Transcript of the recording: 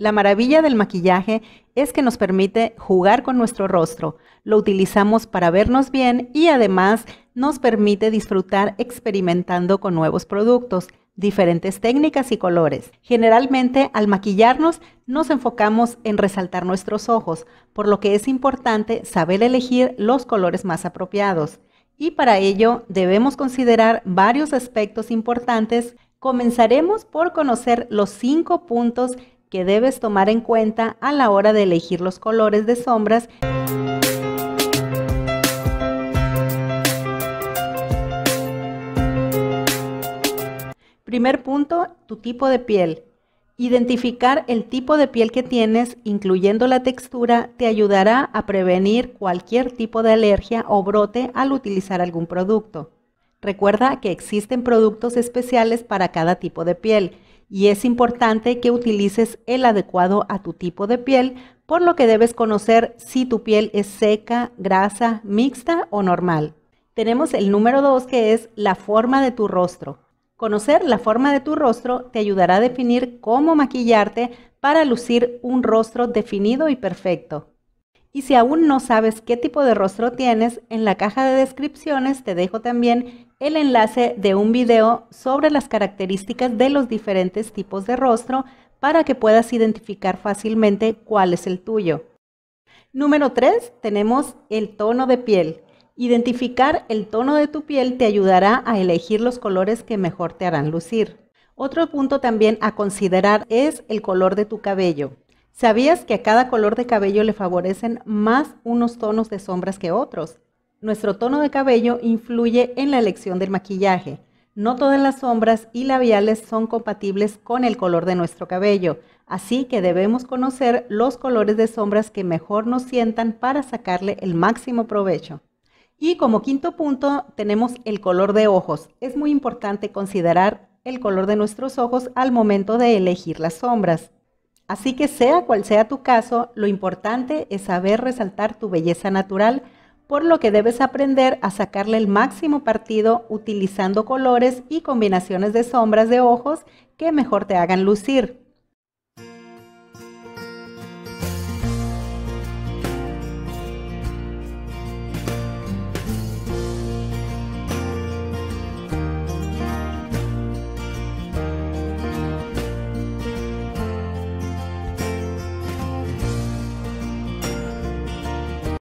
La maravilla del maquillaje es que nos permite jugar con nuestro rostro. Lo utilizamos para vernos bien y además nos permite disfrutar experimentando con nuevos productos, diferentes técnicas y colores. Generalmente al maquillarnos nos enfocamos en resaltar nuestros ojos, por lo que es importante saber elegir los colores más apropiados. Y para ello debemos considerar varios aspectos importantes. Comenzaremos por conocer los cinco puntos que debes tomar en cuenta a la hora de elegir los colores de sombras Primer punto, tu tipo de piel. Identificar el tipo de piel que tienes, incluyendo la textura, te ayudará a prevenir cualquier tipo de alergia o brote al utilizar algún producto. Recuerda que existen productos especiales para cada tipo de piel y es importante que utilices el adecuado a tu tipo de piel, por lo que debes conocer si tu piel es seca, grasa, mixta o normal. Tenemos el número 2 que es la forma de tu rostro. Conocer la forma de tu rostro te ayudará a definir cómo maquillarte para lucir un rostro definido y perfecto. Y si aún no sabes qué tipo de rostro tienes, en la caja de descripciones te dejo también el enlace de un video sobre las características de los diferentes tipos de rostro para que puedas identificar fácilmente cuál es el tuyo. Número 3, tenemos el tono de piel. Identificar el tono de tu piel te ayudará a elegir los colores que mejor te harán lucir. Otro punto también a considerar es el color de tu cabello. ¿Sabías que a cada color de cabello le favorecen más unos tonos de sombras que otros? Nuestro tono de cabello influye en la elección del maquillaje. No todas las sombras y labiales son compatibles con el color de nuestro cabello, así que debemos conocer los colores de sombras que mejor nos sientan para sacarle el máximo provecho. Y como quinto punto tenemos el color de ojos. Es muy importante considerar el color de nuestros ojos al momento de elegir las sombras. Así que sea cual sea tu caso, lo importante es saber resaltar tu belleza natural, por lo que debes aprender a sacarle el máximo partido utilizando colores y combinaciones de sombras de ojos que mejor te hagan lucir.